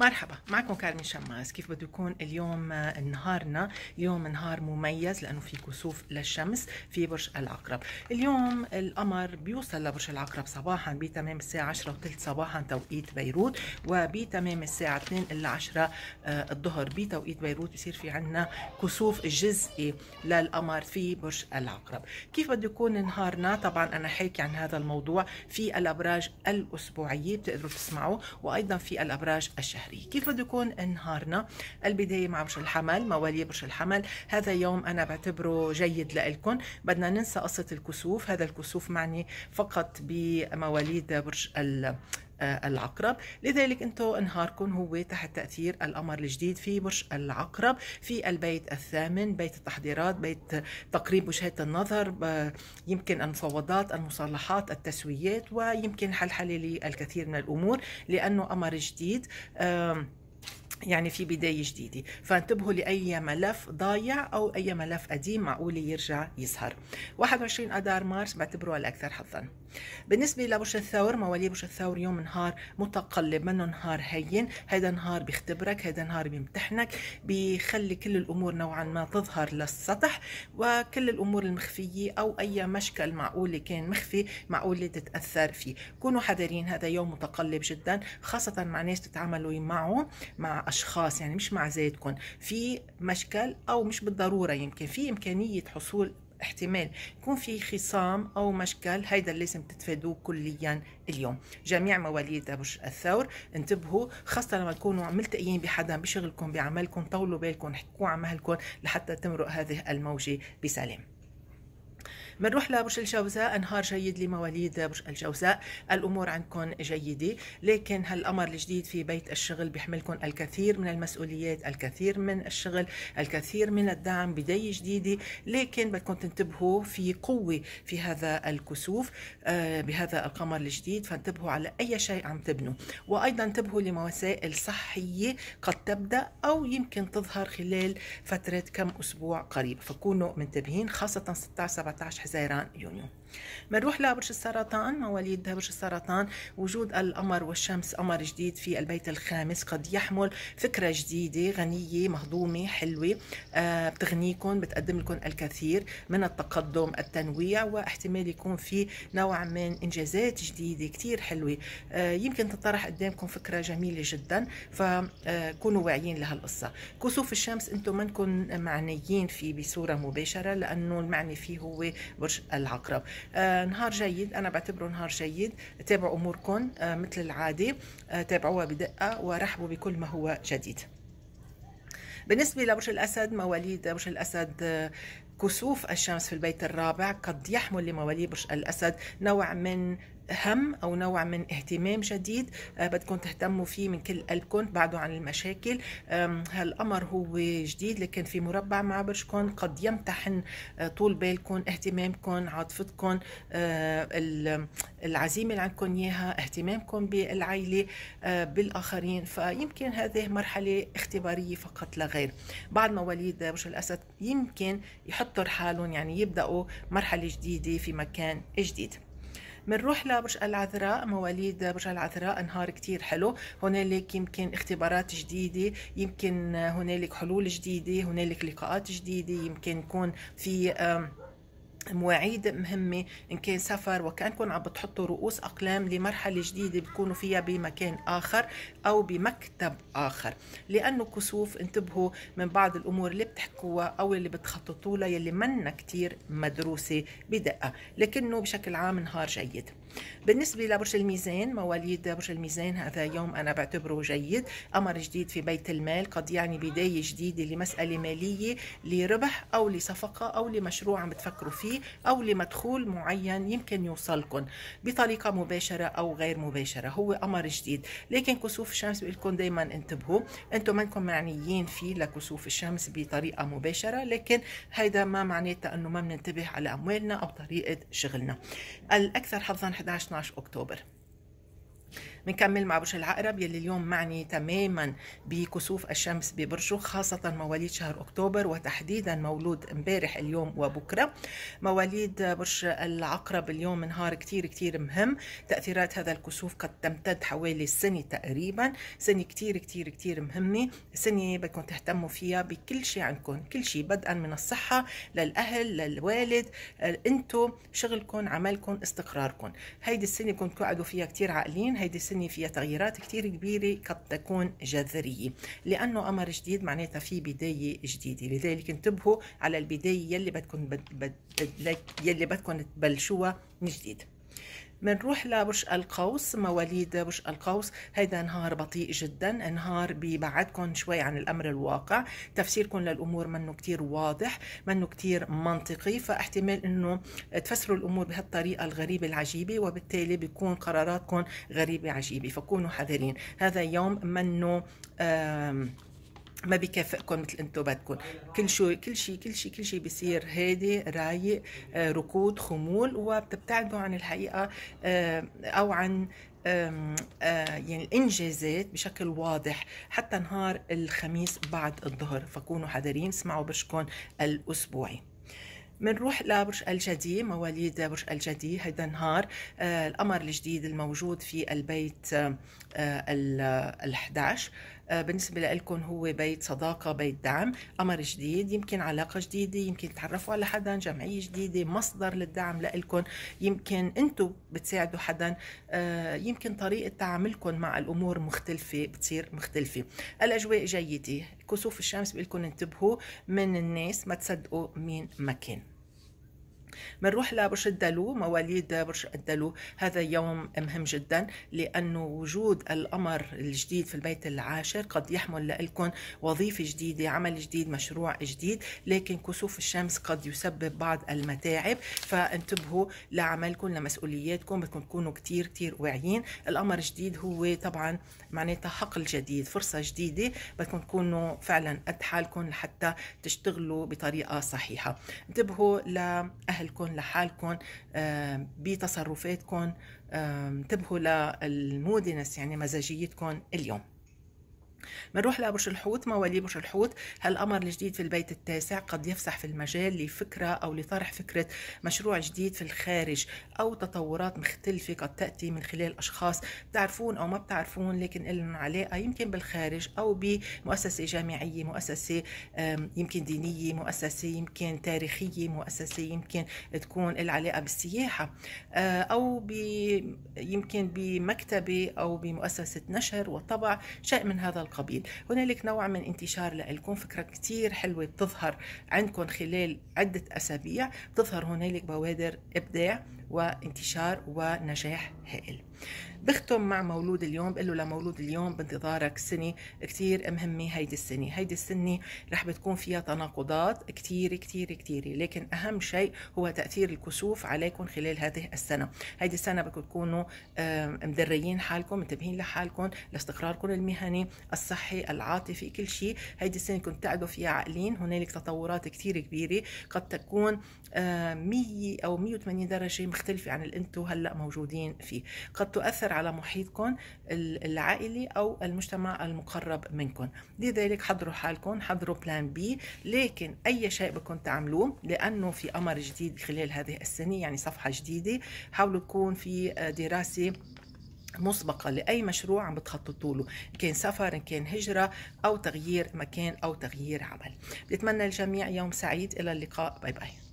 مرحبا معكم كارمين شماس كيف بده يكون اليوم نهارنا اليوم نهار مميز لانه في كسوف للشمس في برج العقرب اليوم القمر بيوصل لبرج العقرب صباحا بتمام الساعه 10 وثلث صباحا توقيت بيروت وبتمام الساعه 2 الا 10 الظهر بتوقيت بيروت بصير في عندنا كسوف جزئي للقمر في برج العقرب كيف بده يكون نهارنا طبعا انا حاكي عن هذا الموضوع في الابراج الاسبوعيه بتقدروا تسمعوا وايضا في الابراج الشهريه الشهري كيف بده يكون نهارنا البداية مع برج الحمل مواليد برج الحمل هذا يوم أنا بعتبره جيد لإلكم بدنا ننسى قصة الكسوف هذا الكسوف معني فقط بمواليد برج آه، العقرب لذلك انتو نهاركم هو تحت تأثير الأمر الجديد في برج العقرب في البيت الثامن بيت التحضيرات بيت تقريب وجهات النظر يمكن المفاوضات المصالحات التسويات ويمكن حلحلة للكثير من الأمور لأنه أمر جديد يعني في بداية جديدة فانتبهوا لأي ملف ضايع أو أي ملف قديم معقول يرجع يظهر 21 أدار مارس بعتبره الأكثر حظاً بالنسبة لبرج الثور مواليد برج الثور يوم نهار متقلب منه نهار هين هيدا نهار بيختبرك هيدا نهار بيمتحنك بيخلي كل الأمور نوعا ما تظهر للسطح وكل الأمور المخفية أو أي مشكل معقولة كان مخفي معقولة تتأثر فيه كونوا حذرين هذا يوم متقلب جدا خاصة مع ناس تتعاملوا معه مع أشخاص يعني مش مع ذاتكم في مشكل أو مش بالضرورة يمكن في إمكانية حصول احتمال يكون في خصام أو مشكل هيدا اللي لازم تتفادوه كليا اليوم جميع مواليد برج الثور انتبهوا خاصة لما تكونوا ملتقيين بحدا بشغلكم بعملكم طولوا بالكم احكوا عن مهلكم لحتى تمرق هذه الموجة بسلام بنروح لبرج الجوزاء نهار جيد لمواليد برج الجوزاء الامور عندكم جيده لكن هالامر الجديد في بيت الشغل بيحملكم الكثير من المسؤوليات الكثير من الشغل الكثير من الدعم بدايه جديده لكن بدكم تنتبهوا في قوه في هذا الكسوف آه، بهذا القمر الجديد فانتبهوا على اي شيء عم تبنوا وايضا انتبهوا لمسائل صحيه قد تبدا او يمكن تظهر خلال فتره كم اسبوع قريب فكونوا منتبهين خاصه 16 17 Se junio. بنروح لبرج السرطان مواليد برج السرطان وجود القمر والشمس قمر جديد في البيت الخامس قد يحمل فكره جديده غنيه مهضومه حلوه آه بتغنيكم بتقدم لكم الكثير من التقدم التنويع واحتمال يكون في نوع من انجازات جديده كثير حلوه آه يمكن تطرح قدامكم فكره جميله جدا فكونوا آه، واعيين لهالقصه كسوف الشمس انتم منكم معنيين فيه بصوره مباشره لانه المعني فيه هو برج العقرب آه، نهار جيد انا بعتبره نهار جيد تابعوا اموركم آه، مثل العادي آه، تابعوها بدقه ورحبوا بكل ما هو جديد بالنسبة لبرج الأسد مواليد برج الأسد كسوف الشمس في البيت الرابع قد يحمل لمواليد برج الأسد نوع من هم او نوع من اهتمام جديد آه، بدكم تهتموا فيه من كل قلبكم بعده عن المشاكل هالامر هو جديد لكن في مربع مع برجكم قد يمتحن آه، طول بالكم اهتمامكم عاطفتكم آه، العزيمه اللي عندكم اياها اهتمامكم بالعائله بالاخرين فيمكن هذه مرحله اختباريه فقط لا غير بعض مواليد برج الاسد يمكن يحط يحضر حالهم يعني يبدأوا مرحلة جديدة في مكان جديد منروح لبرج العذراء مواليد برج العذراء نهار كتير حلو هنالك يمكن اختبارات جديدة يمكن هنالك حلول جديدة هنالك لقاءات جديدة يمكن يكون في مواعيد مهمة إن كان سفر وكأنكم عم بتحطوا رؤوس أقلام لمرحلة جديدة بتكونوا فيها بمكان آخر أو بمكتب آخر لأنه كسوف انتبهوا من بعض الأمور اللي بتحكوها أو اللي بتخططوا لها يلي منا كتير مدروسة بدقة لكنه بشكل عام نهار جيد بالنسبة لبرج الميزان مواليد برج الميزان هذا يوم أنا بعتبره جيد أمر جديد في بيت المال قد يعني بداية جديدة لمسألة مالية لربح أو لصفقة أو لمشروع عم بتفكروا فيه أو لمدخول معين يمكن يوصلكم بطريقة مباشرة أو غير مباشرة هو قمر جديد لكن كسوف الشمس بقول دايما انتبهوا أنتم منكم معنيين فيه لكسوف الشمس بطريقة مباشرة لكن هيدا ما معناتها أنه ما بننتبه على أموالنا أو طريقة شغلنا الأكثر حظا 11 12 أكتوبر بنكمل مع برج العقرب يلي اليوم معني تماما بكسوف الشمس ببرجه خاصة مواليد شهر أكتوبر وتحديدا مولود امبارح اليوم وبكرة مواليد برج العقرب اليوم نهار كتير كتير مهم تأثيرات هذا الكسوف قد تمتد حوالي السنة تقريبا سنة كتير كتير كتير مهمة سنة بدكم تهتموا فيها بكل شيء عندكم كل شيء بدءا من الصحة للأهل للوالد انتم شغلكم عملكم استقراركم هيدي السنة كنتوا تقعدوا فيها كتير عاقلين هيدي السنة السنه فيها تغييرات كثير كبيره قد تكون جذريه لانه قمر جديد معناتها في بدايه جديده لذلك انتبهوا على البدايه يلي بدكم بد... بد... يلي بدكم تبلشوها من جديد منروح لبرج القوس مواليد برج القوس هيدا نهار بطيء جدا نهار ببعدكم شوي عن الامر الواقع تفسيركم للامور منه كتير واضح منه كتير منطقي فاحتمال انه تفسروا الامور بهالطريقه الغريبه العجيبه وبالتالي بيكون قراراتكم غريبه عجيبه فكونوا حذرين هذا يوم منه ما بكافئكم مثل انتم بدكم كل شيء كل شيء كل شيء كل شيء بيصير هادي رايق آه، ركود خمول وبتبتعدوا عن الحقيقه آه، او عن آه، يعني الانجازات بشكل واضح حتى نهار الخميس بعد الظهر فكونوا حذرين اسمعوا برشكم الاسبوعي بنروح لبرج الجدي مواليد برج الجدي هيدا النهار آه القمر الجديد الموجود في البيت آه ال 11 آه، بالنسبه لكم هو بيت صداقه بيت دعم امر جديد يمكن علاقه جديده يمكن تتعرفوا على حدا جمعيه جديده مصدر للدعم لكم يمكن انتم بتساعدوا حدا آه، يمكن طريقه تعاملكم مع الامور مختلفه بتصير مختلفه الاجواء جيده كسوف الشمس بقول لكم انتبهوا من الناس ما تصدقوا مين ما كان بنروح لبرج الدلو مواليد برج الدلو هذا يوم مهم جدا لأنه وجود القمر الجديد في البيت العاشر قد يحمل لكم وظيفة جديدة عمل جديد مشروع جديد لكن كسوف الشمس قد يسبب بعض المتاعب فانتبهوا لعملكم لمسؤولياتكم بدكم تكونوا كتير كتير واعيين القمر الجديد هو طبعا معناتها حقل جديد فرصة جديدة بدكم تكونوا فعلا قد حالكم لحتى تشتغلوا بطريقة صحيحة انتبهوا لأهل أهلكم لحالكم بتصرفاتكم انتبهوا للمودنس يعني مزاجيتكم اليوم بنروح لبرج الحوت موالي برج الحوت هالقمر الجديد في البيت التاسع قد يفسح في المجال لفكرة أو لطرح فكرة مشروع جديد في الخارج أو تطورات مختلفة قد تأتي من خلال أشخاص بتعرفون أو ما بتعرفون لكن لهم علاقة يمكن بالخارج أو بمؤسسة جامعية مؤسسة يمكن دينية مؤسسة يمكن تاريخية مؤسسة يمكن تكون العلاقة بالسياحة آه، أو ب يمكن بمكتبة أو بمؤسسة نشر وطبع شيء من هذا القبيل القبيل هنالك نوع من انتشار لكم فكرة كتير حلوة بتظهر عندكم خلال عدة أسابيع بتظهر هنالك بوادر إبداع وانتشار ونجاح هائل بختم مع مولود اليوم بقول له لمولود اليوم بانتظارك سنة كثير مهمة هيدي السنة هيدي السنة رح بتكون فيها تناقضات كثير كثير كثير لكن أهم شيء هو تأثير الكسوف عليكم خلال هذه السنة هيدي السنة بدكم تكونوا مدريين حالكم منتبهين لحالكم لاستقراركم المهني الصحي العاطفي كل شيء هيدي السنة كنت تعدوا فيها عاقلين هنالك تطورات كثير كبيرة قد تكون 100 أو 180 درجة مختلفة مختلفة عن اللي انتم هلا موجودين فيه قد تؤثر على محيطكم العائلي او المجتمع المقرب منكم لذلك حضروا حالكم حضروا بلان بي لكن اي شيء بدكم تعملوه لانه في قمر جديد خلال هذه السنة يعني صفحة جديدة حاولوا تكون في دراسة مسبقة لأي مشروع عم بتخططوا له إن كان سفر إن كان هجرة أو تغيير مكان أو تغيير عمل بتمنى الجميع يوم سعيد إلى اللقاء باي باي